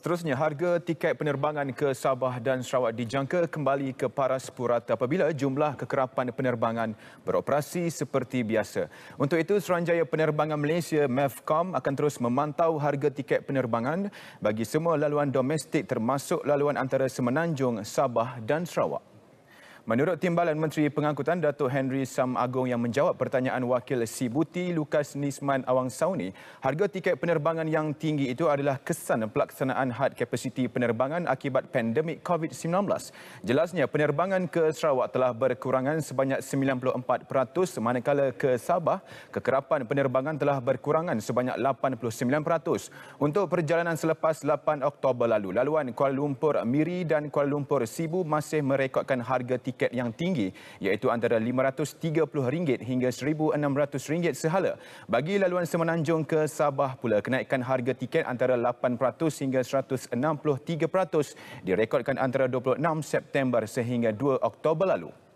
Seterusnya, harga tiket penerbangan ke Sabah dan Sarawak dijangka kembali ke paras purata apabila jumlah kekerapan penerbangan beroperasi seperti biasa. Untuk itu, Seranjaya Penerbangan Malaysia, MEFCOM, akan terus memantau harga tiket penerbangan bagi semua laluan domestik termasuk laluan antara Semenanjung, Sabah dan Sarawak. Menurut Timbalan Menteri Pengangkutan Dato Henry Sam Agong yang menjawab pertanyaan wakil Sibuti Lukas Nisman Awang Sauni, harga tiket penerbangan yang tinggi itu adalah kesan pelaksanaan had kapasiti penerbangan akibat pandemik COVID-19. Jelasnya, penerbangan ke Sarawak telah berkurangan sebanyak 94% manakala ke Sabah, kekerapan penerbangan telah berkurangan sebanyak 89%. Untuk perjalanan selepas 8 Oktober lalu, laluan Kuala Lumpur Miri dan Kuala Lumpur Sibu masih merekodkan harga tiket tiket yang tinggi iaitu antara RM530 hingga RM1,600 sehala. Bagi laluan semenanjung ke Sabah pula, kenaikan harga tiket antara 8% hingga 163% direkodkan antara 26 September sehingga 2 Oktober lalu.